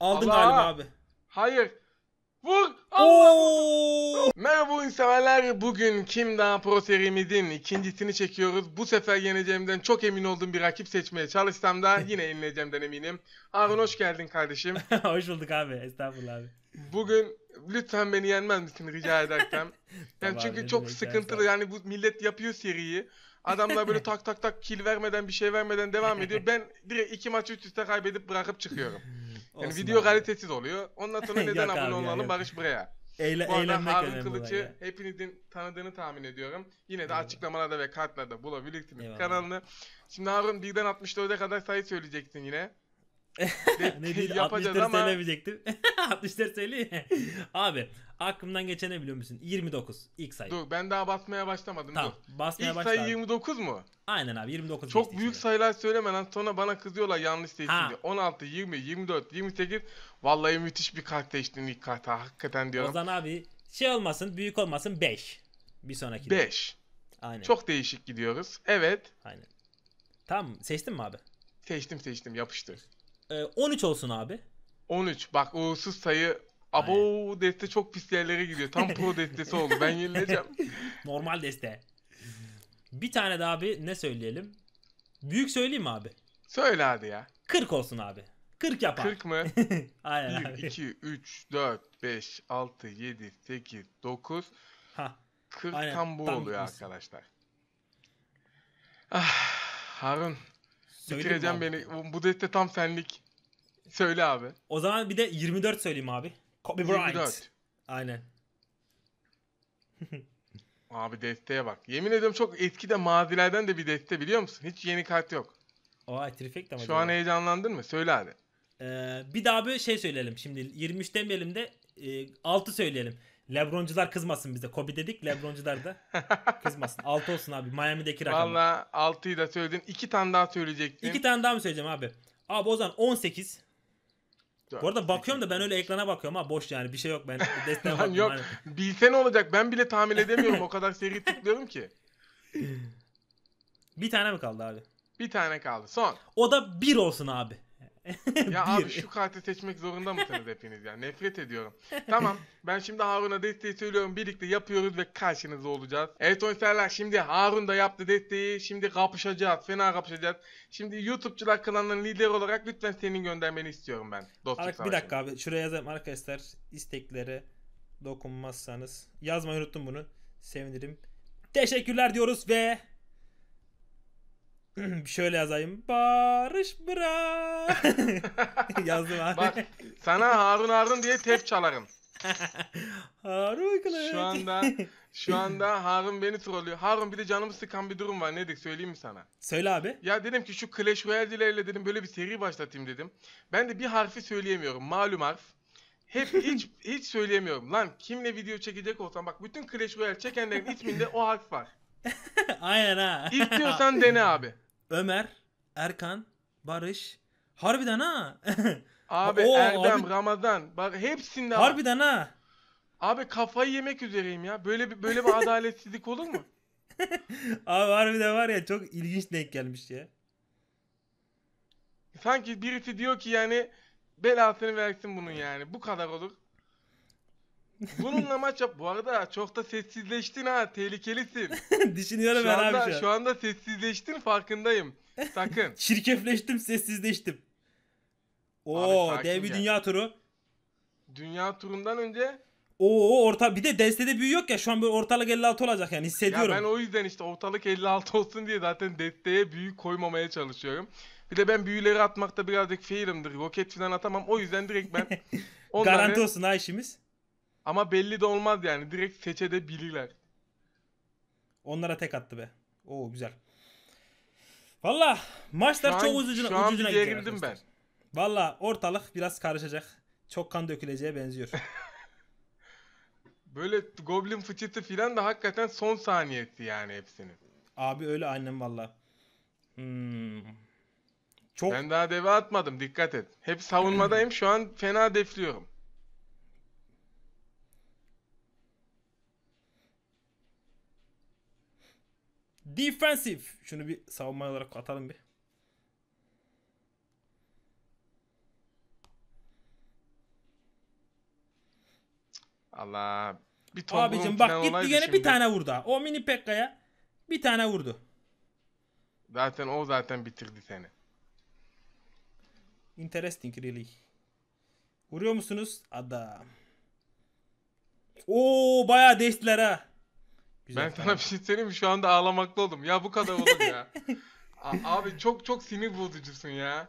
Aldın Allah. galiba abi. Hayır. Vur! Merhaba oyun severler. Bugün Kim Daha Pro serimizin ikincisini çekiyoruz. Bu sefer yeneceğimden çok emin olduğum bir rakip seçmeye çalışsam da yine yenileceğimden eminim. Harun hoş geldin kardeşim. hoş bulduk abi. Estağfurullah abi. Bugün lütfen beni yenmez misin rica edersem. yani tamam, çünkü abi, çok sıkıntılı yani bu millet yapıyor seriyi. Adamlar böyle tak tak tak kill vermeden bir şey vermeden devam ediyor. Ben direkt iki maçı üst üste kaybedip bırakıp çıkıyorum. Yani Olsun video abi. kalitesiz oluyor. Ondan sonra neden abone ya, olmalım Barış buraya. Eyle, Bu arada Harun önemli Kılıç'ı hepinizin tanıdığını tahmin ediyorum. Yine de Eyvallah. açıklamalarda ve kartlarda bulabilirsiniz Eyvallah. kanalını. Şimdi Harun 1'den 64'e kadar sayı söyleyeceksin yine. ya. Ne diyeyim, 64 yapacağız ama- söylemeyecektim. 64 söyleyeyim. abi Aklımdan geçene biliyor musun? 29 ilk sayı. Dur ben daha basmaya başlamadım. Tamam dur. basmaya İlk sayı 29 mu? Aynen abi 29 Çok geçti büyük şimdi. sayılar söyleme lan sonra bana kızıyorlar yanlış değilsin diye. 16, 20, 24, 28. Vallahi müthiş bir kart seçtin ilk karta hakikaten diyorum. Ozan abi şey olmasın büyük olmasın 5. Bir sonraki. 5. Aynen. Çok değişik gidiyoruz. Evet Aynen. Tamam seçtin mi abi? seçtim seçtim yapıştır. Ee, 13 olsun abi. 13 bak uğursuz sayı Abo deste çok pis yerlere gidiyor. Tam pro destesi oldu. Ben yenileceğim. Normal deste. Bir tane daha abi ne söyleyelim? Büyük söyleyeyim mi abi? Söyle hadi ya. 40 olsun abi. 40 yapar. 40 mı? Aynen 1, abi. 2, 3, 4, 5, 6, 7, 8, 9. Ha. 40 Aynen. tam bu tam oluyor olsun. arkadaşlar. Ah, Harun. Söyle beni. Bu deste tam senlik. Söyle abi. O zaman bir de 24 söyleyeyim abi. Kobe Bryant. 24. Aynen. Abi desteğe bak. Yemin ediyorum çok etki de mazilerden de bir deste biliyor musun? Hiç yeni kart yok. Oha trifekt ama. Şu an heyecanlandın mı? Söyle hadi. Ee, bir daha bir şey söyleyelim şimdi. 23 demeyelim de e, 6 söyleyelim. Lebroncular kızmasın bize. Kobe dedik Lebroncular da kızmasın. 6 olsun abi Miami'deki rakam. Valla 6'yı da söyledin. 2 tane daha söyleyecektim. 2 tane daha mı söyleyeceğim abi? Abi o zaman 18. Bu arada bakıyorum da ben öyle ekrana bakıyorum ha boş yani bir şey yok ben desteğe bakıyorum. yok hani. bilse ne olacak ben bile tahmin edemiyorum o kadar seri tıklıyorum ki. Bir tane mi kaldı abi? Bir tane kaldı son. O da bir olsun abi. ya abi şu kartı seçmek zorunda mısınız hepiniz ya? Nefret ediyorum. Tamam ben şimdi Harun'a desteği söylüyorum. Birlikte yapıyoruz ve karşınızda olacağız. Evet oyuncular şimdi Harun da yaptı desteği. Şimdi kapışacağız. Fena kapışacağız. Şimdi YouTube'cular kanalının lideri olarak lütfen senin göndermeni istiyorum ben. Dostluk Ar- bir dakika abi. Şuraya yazayım arkadaşlar. isteklere dokunmazsanız. Yazmayı unuttum bunu. Sevinirim. Teşekkürler diyoruz ve Şöyle yazayım. Barış bırak. Yazdım abi. Bak sana Harun Harun diye tep çalarım. Harun Kılıç. Şu anda şu anda Harun beni trollüyor. Harun bir de canımı sıkan bir durum var. Nedir söyleyeyim mi sana? Söyle abi. Ya dedim ki şu Clash Royale'lerle dedim böyle bir seri başlatayım dedim. Ben de bir harfi söyleyemiyorum. Malum harf. Hep hiç hiç söyleyemiyorum. Lan kimle video çekecek olsam bak bütün Clash Royale çekenlerin isminde o harf var. Aynen ha. İstiyorsan dene abi. Ömer, Erkan, Barış. Harbiden ha. Abi Oo, Erdem, abi- Ramazan. Bak hepsinde var. Harbiden ha. Abi kafayı yemek üzereyim ya. Böyle bir böyle bir adaletsizlik olur mu? Abi harbiden var ya çok ilginç denk gelmiş ya. Sanki birisi diyor ki yani belasını versin bunun yani. Bu kadar olur. Bununla maç yap. Bu arada çok da sessizleştin ha. Tehlikelisin. Düşünüyorum şu ben anda, abi şu, an. şu anda sessizleştin farkındayım. Sakın. Çirkefleştim sessizleştim. Oo dev bir dünya turu. Dünya turundan önce Oo orta bir de destede büyü yok ya şu an böyle ortalık 56 olacak yani hissediyorum. Ya ben o yüzden işte ortalık 56 olsun diye zaten desteye büyü koymamaya çalışıyorum. Bir de ben büyüleri atmakta birazcık failimdir. Roket falan atamam. O yüzden direkt ben onları... Garanti olsun ha işimiz. Ama belli de olmaz yani. Direkt seçebilirler. Onlara tek attı be. Oo güzel. Valla maçlar an, çok üzücüne, şu an ucucuna gerildim ben. Valla ortalık biraz karışacak. Çok kan döküleceğe benziyor. Böyle goblin fıçısı filan da hakikaten son saniyesi yani hepsinin. Abi öyle annem valla. Hmm. Çok... Ben daha deve atmadım dikkat et. Hep savunmadayım şu an fena defliyorum. Defensive. Şunu bir savunma olarak atalım bir. Allah bir Abicim bak gitti gene bir tane vurdu. O mini Pekka'ya bir tane vurdu. Zaten o zaten bitirdi seni. Interesting really. Vuruyor musunuz? Adam. Oo bayağı değiştiler ha. Güzel ben sana bir şey söyleyeyim mi? Şu anda ağlamaklı oldum. Ya bu kadar olur ya. A- abi çok çok sinir bozucusun ya.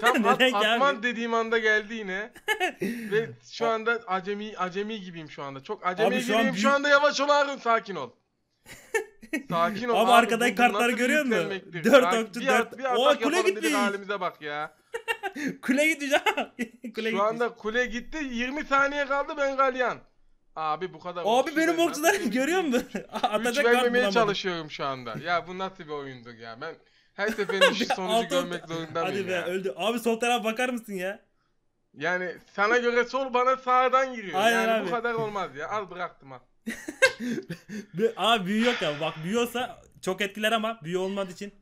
Tam at, atman dediğim anda geldi yine. Ve şu anda acemi acemi gibiyim şu anda. Çok acemi Abi şu an gibiyim. Şu anda yavaş ol Harun sakin ol. Sakin ol. Abi arkadaki bu- kartları görüyor musun? Dört Sakin- okçu, dört- at- kule yapalım dedik, halimize bak ya. Kule gideceğim. Kule Şu gitmiş. anda kule gitti. 20 saniye kaldı ben galyan. Abi bu kadar... Abi benim okçularım görüyor musun? Atacak kart vermemeye çalışıyorum şu anda. Ya bu nasıl bir oyundur ya? Ben her seferinde şu sonucu Altı görmek zorunda Hadi mıyım be ya? öldü. Abi sol tarafa bakar mısın ya? Yani sana göre sol bana sağdan giriyor. Aynen yani abi. bu kadar olmaz ya. Al bıraktım al. abi büyü yok ya. Bak büyüyorsa çok etkiler ama büyü olmadığı için.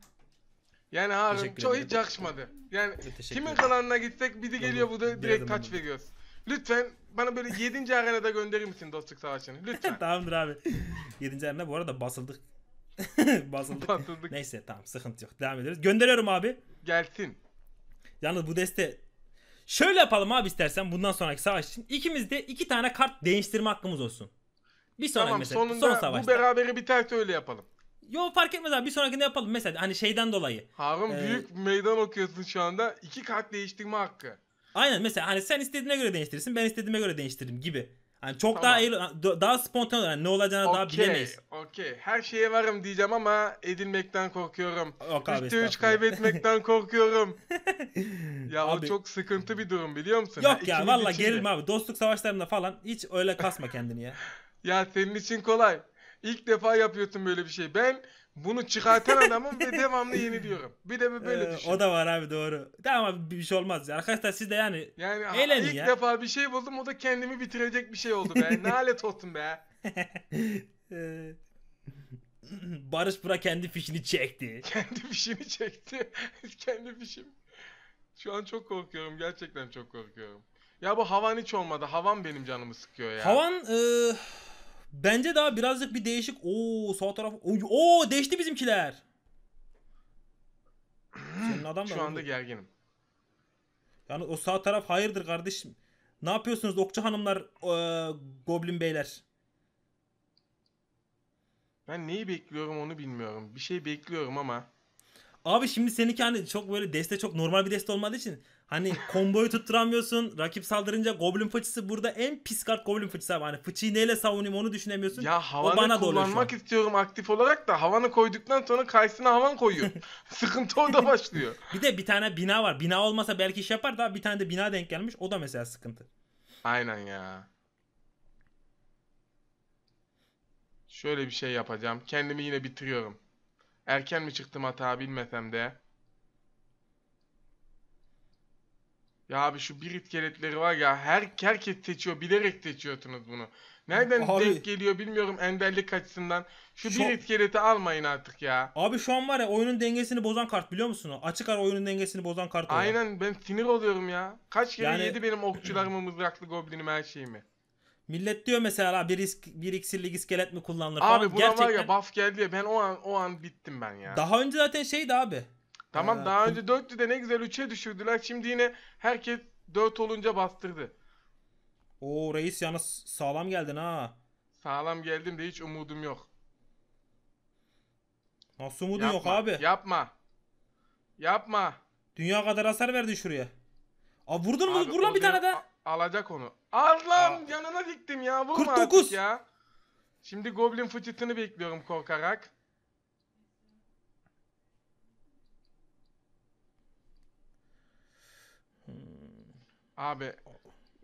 Yani abi çok hiç yakışmadı. Yani kimin kalanına kanalına gitsek bizi geliyor bu da direkt taç veriyoruz. Lütfen bana böyle 7. arenada gönderir misin Dostluk Savaşı'nı? Lütfen. Tamamdır abi. 7. arenada bu arada basıldık. basıldık. basıldık. Neyse tamam sıkıntı yok. Devam ediyoruz. Gönderiyorum abi. Gelsin. Yalnız bu deste Şöyle yapalım abi istersen bundan sonraki savaş için. ikimiz de iki tane kart değiştirme hakkımız olsun. Bir sonraki tamam, mesela. Sonunda son savaşta. bu beraberi biterse öyle yapalım. Yo fark etmez abi bir sonrakinde yapalım mesela hani şeyden dolayı. Harun ee, büyük meydan okuyorsun şu anda. iki kart değiştirme hakkı. Aynen mesela hani sen istediğine göre değiştirirsin ben istediğime göre değiştiririm gibi. Hani çok tamam. daha hani daha spontan yani ne olacağını okay, daha bilemeyiz. Okey. Her şeye varım diyeceğim ama edilmekten korkuyorum. Yok abi, 3'te 3 kaybetmekten korkuyorum. ya abi, o çok sıkıntı bir durum biliyor musun? Yok ha, ya valla gerilme abi. Dostluk savaşlarında falan hiç öyle kasma kendini ya. ya senin için kolay. İlk defa yapıyorsun böyle bir şey. Ben bunu çıkartan adamım ve devamlı yeni diyorum. Bir de bir böyle ee, düşün. O da var abi doğru. Tamam abi bir şey olmaz. Ya. Arkadaşlar siz de yani, yani eğlenin ilk ya. İlk defa bir şey buldum o da kendimi bitirecek bir şey oldu be. ne alet oldum be. Ee, Barış Bura kendi fişini çekti. Kendi fişini çekti. kendi fişim. Şu an çok korkuyorum. Gerçekten çok korkuyorum. Ya bu havan hiç olmadı. Havan benim canımı sıkıyor ya. Havan... Ee... Bence daha birazcık bir değişik. Oo sağ taraf. Oo değişti bizimkiler. Senin adam Şu anda gerginim. Yani o sağ taraf hayırdır kardeşim. Ne yapıyorsunuz okçu hanımlar, e, goblin beyler? Ben neyi bekliyorum onu bilmiyorum. Bir şey bekliyorum ama. Abi şimdi seninki hani çok böyle deste çok normal bir deste olmadığı için Hani komboyu tutturamıyorsun. Rakip saldırınca Goblin fıçısı burada en pis kart Goblin fıçısı abi. Hani fıçıyı neyle savunayım onu düşünemiyorsun. Ya havanı o bana kullanmak istiyorum aktif olarak da havanı koyduktan sonra karşısına havan koyuyor. sıkıntı orada başlıyor. bir de bir tane bina var. Bina olmasa belki iş yapar da bir tane de bina denk gelmiş. O da mesela sıkıntı. Aynen ya. Şöyle bir şey yapacağım. Kendimi yine bitiriyorum. Erken mi çıktım hata bilmesem de. Ya abi şu birit keletleri var ya her herkes seçiyor bilerek seçiyorsunuz bunu. Nereden abi, denk geliyor bilmiyorum enderlik açısından. Şu, şu birit keleti almayın artık ya. Abi şu an var ya oyunun dengesini bozan kart biliyor musun? Açık ara oyunun dengesini bozan kart. Aynen ben sinir oluyorum ya. Kaç kere yani... yedi benim okçularımı mızraklı goblinim her şeyimi. Millet diyor mesela bir, risk, bir iksirlik iskelet mi kullanılır Abi falan. buna Gerçekten... var ya buff geldi ya ben o an, o an bittim ben ya. Daha önce zaten şeydi abi. Tamam Ee, daha önce 4'tü de ne güzel 3'e düşürdüler. Şimdi yine herkes 4 olunca bastırdı. O reis yalnız sağlam geldin ha. Sağlam geldim de hiç umudum yok. Nasıl umudun yok abi? Yapma. Yapma. Dünya kadar hasar verdin şuraya. Abi vurdun mu? Abi Vur lan bir tane oluyor. daha. alacak onu. Allah'ım yanına diktim ya. Vurma 49. artık ya. Şimdi Goblin fıçısını bekliyorum korkarak. Abi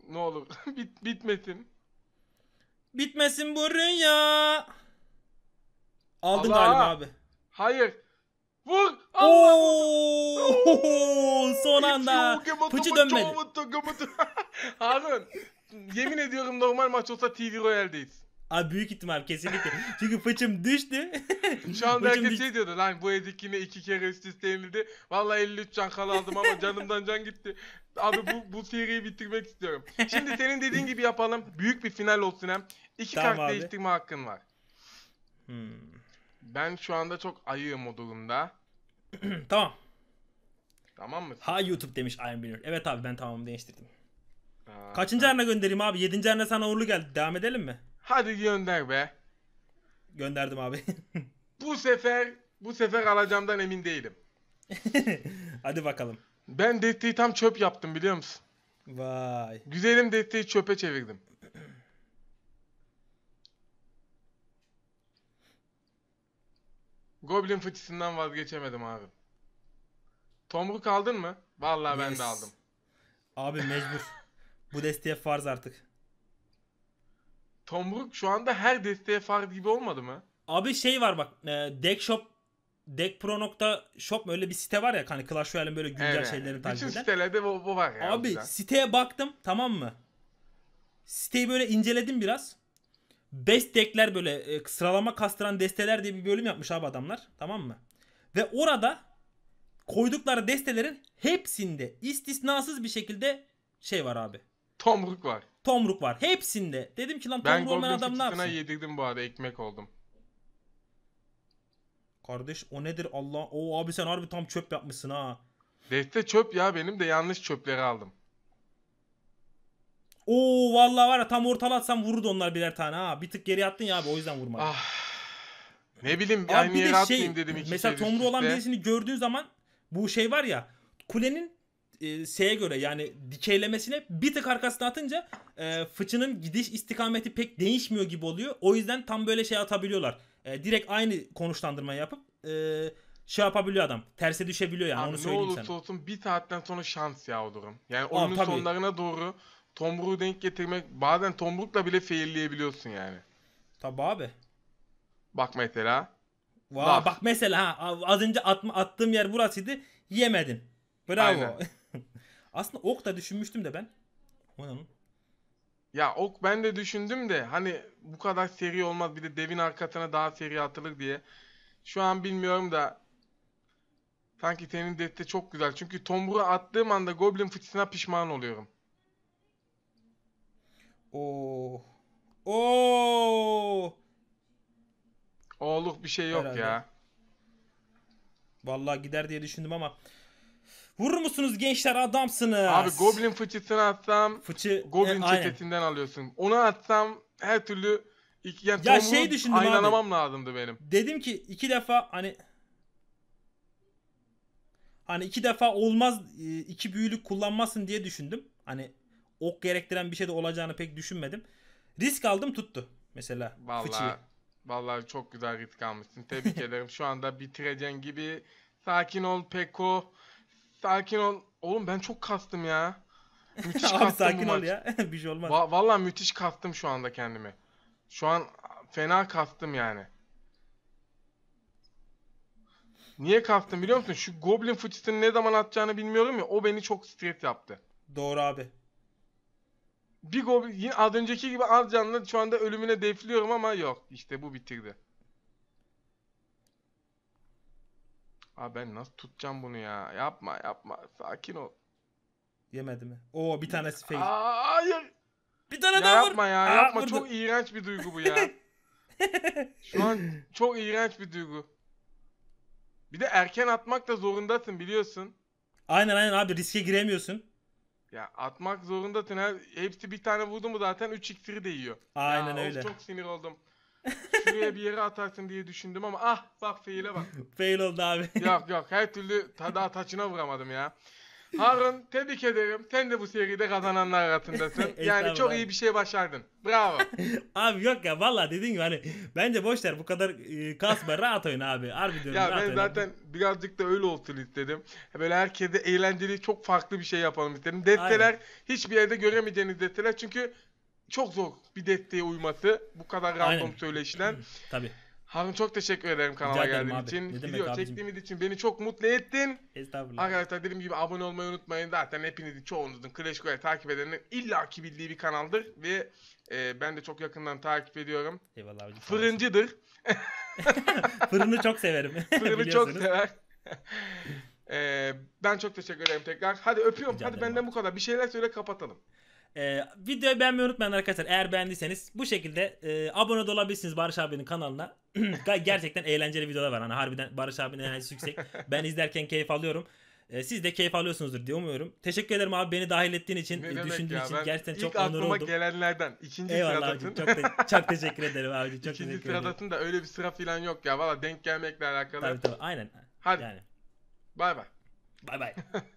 ne olur bit bitmesin. Bitmesin bu rüya. Aldın Allah. galiba abi. Hayır. Vur! Allah! Oo! Son anda. Pıçı dönmedi. Harun. Yemin ediyorum normal maç olsa TV Royale'deyiz. Abi büyük ihtimal kesinlikle. Çünkü fıçım düştü. Şu anda Fıçım herkes düş- şey diyordu lan bu ezik iki kere üst üste yenildi. Vallahi 53 can kal aldım ama canımdan can gitti. Abi bu, bu seriyi bitirmek istiyorum. Şimdi senin dediğin gibi yapalım. Büyük bir final olsun hem. İki Tamam kart abi. değiştirme hakkın var. Hmm. Ben şu anda çok ayığım o durumda. Tamam. Tamam mı? Ha YouTube demiş Iron Banner. Evet abi ben tamamı değiştirdim. Aa, Kaçıncı gönderim göndereyim abi? Yedinci arna sana uğurlu geldi. Devam edelim mi? Hadi gönder be. Gönderdim abi. bu sefer bu sefer alacağımdan emin değilim. Hadi bakalım. Ben desteği tam çöp yaptım biliyor musun? Vay. Güzelim desteği çöpe çevirdim. Goblin fıçısından vazgeçemedim abi. Tomruk aldın mı? Vallahi yes. ben de aldım. Abi mecbur. Bu desteğe farz artık. Tom Brook şu anda her desteğe far gibi olmadı mı? Abi şey var bak. E, Deck Shop deckpro.shop öyle bir site var ya hani Clash Royale'in böyle güncel evet. şeylerini takip eden. Bütün sitelerde bu, bu var ya. Abi güzel. siteye baktım tamam mı? Siteyi böyle inceledim biraz. Best deckler böyle e, sıralama kastıran desteler diye bir bölüm yapmış abi adamlar. Tamam mı? Ve orada koydukları destelerin hepsinde istisnasız bir şekilde şey var abi. Tomruk var. Tomruk var. Hepsinde. Dedim ki lan tomruk olmayan adam ne Fetch'ine yapsın? yedirdim bu arada ekmek oldum. Kardeş o nedir Allah? O abi sen harbi tam çöp yapmışsın ha. Defte çöp ya benim de yanlış çöpleri aldım. Oo vallahi var ya tam atsam vururdu onlar birer tane ha. Bir tık geri attın ya abi o yüzden vurmadı. Ah. Ne bileyim Abi aynı bir yere de şey atmayayım dedim iki mesela kere tomru olan birisini gördüğün zaman bu şey var ya kulenin e, göre yani dikeylemesine bir tık arkasına atınca e, fıçının gidiş istikameti pek değişmiyor gibi oluyor. O yüzden tam böyle şey atabiliyorlar. E, direkt aynı konuşlandırma yapıp e, şey yapabiliyor adam. Terse düşebiliyor yani Abi onu söyleyeyim sana. Ne olursa olsun bir saatten sonra şans ya o durum. Yani oyunun Aa, sonlarına doğru tomruğu denk getirmek bazen tomrukla bile failleyebiliyorsun yani. Tabi abi. Bak mesela. Wow, bak mesela ha az önce atma, attığım yer burasıydı yemedin. Bravo. Aynen. Aslında ok da düşünmüştüm de ben. Onun. Ya ok ben de düşündüm de hani bu kadar seri olmaz bir de devin arkasına daha seri atılır diye. Şu an bilmiyorum da sanki senin deste çok güzel. Çünkü tombura attığım anda goblin fıçısına pişman oluyorum. Oo. Oh. Oo. Oh. Oğluk bir şey yok Herhalde. ya. Vallahi gider diye düşündüm ama Vurur musunuz gençler adamsınız. Abi Goblin fıçısını atsam Fıçı, e, Goblin e, aynen. alıyorsun. Onu atsam her türlü iki, yani ya şey düşündüm aynalamam abi. lazımdı benim. Dedim ki iki defa hani hani iki defa olmaz e, iki büyülük kullanmasın diye düşündüm. Hani ok gerektiren bir şey de olacağını pek düşünmedim. Risk aldım tuttu mesela vallahi, fıçıyı. Vallahi çok güzel risk almışsın. Tebrik ederim. Şu anda bitireceğin gibi. Sakin ol Peko. Sakin ol. Oğlum ben çok kastım ya. Müthiş Abi kastım sakin ol ya. bir şey olmaz. Va- vallahi müthiş kastım şu anda kendimi. Şu an fena kastım yani. Niye kastım biliyor musun? Şu Goblin fıçısını ne zaman atacağını bilmiyorum ya. O beni çok stres yaptı. Doğru abi. Bir Goblin yine az önceki gibi az canlı şu anda ölümüne defliyorum ama yok. İşte bu bitirdi. Abi ben nasıl tutacağım bunu ya? Yapma yapma. Sakin ol. Yemedi mi? Oo bir tanesi fail. Aa, hayır. Bir tane ya daha yapma vur. ya yapma. Vurdu. Çok iğrenç bir duygu bu ya. Şu an çok iğrenç bir duygu. Bir de erken atmak da zorundasın biliyorsun. Aynen aynen abi riske giremiyorsun. Ya atmak zorundasın. Hepsi bir tane vurdu mu zaten 3 iksiri de yiyor. Aynen ya, öyle. çok sinir oldum. Şuraya bir yere atarsın diye düşündüm ama ah bak fail'e bak. Fail oldu abi. yok yok her türlü ta daha taçına vuramadım ya. Harun tebrik ederim. Sen de bu seride kazananlar arasındasın. Yani çok iyi bir şey başardın. Bravo. abi yok ya valla dediğin gibi hani bence boş ver bu kadar e, kasma rahat oyna abi. Harbi diyorum ya rahat ben oyna. zaten birazcık da öyle olsun istedim. Böyle herkese eğlenceli çok farklı bir şey yapalım istedim. Desteler Aynen. hiçbir yerde göremeyeceğiniz desteler çünkü çok zor bir desteğe uyması bu kadar random Aynen. söyleşiden. Tabii. Harun çok teşekkür ederim kanala geldiğin abi. için. Ne Video çektiğimiz için beni çok mutlu ettin. Estağfurullah. Arkadaşlar dediğim gibi abone olmayı unutmayın. Zaten hepinizin çoğunuzun Clash Royale takip edenin illaki bildiği bir kanaldır. Ve e, ben de çok yakından takip ediyorum. Eyvallah abi. Fırıncıdır. Fırını çok severim. Fırını çok sever. ee, ben çok teşekkür ederim tekrar. Hadi öpüyorum. Rica Hadi benden abi. bu kadar. Bir şeyler söyle kapatalım. Ee, videoyu beğenmeyi unutmayın arkadaşlar. Eğer beğendiyseniz bu şekilde e, abone de olabilirsiniz Barış abinin kanalına. Gerçekten eğlenceli videolar var. Hani harbiden Barış abinin enerjisi yüksek. Ben izlerken keyif alıyorum. E, siz de keyif alıyorsunuzdur diye umuyorum. Teşekkür ederim abi beni dahil ettiğin için, ne düşündüğün için gerçekten ilk çok onur oldum. gelenlerden. ikinci Eyvallah sıradasın. Abicim, çok, te- çok teşekkür ederim abi. Çok ikinci sıradasın da öyle bir sıra falan yok ya. Valla denk gelmekle alakalı. Tabii tabii aynen. Hadi. Yani. Bay bay. Bay bay.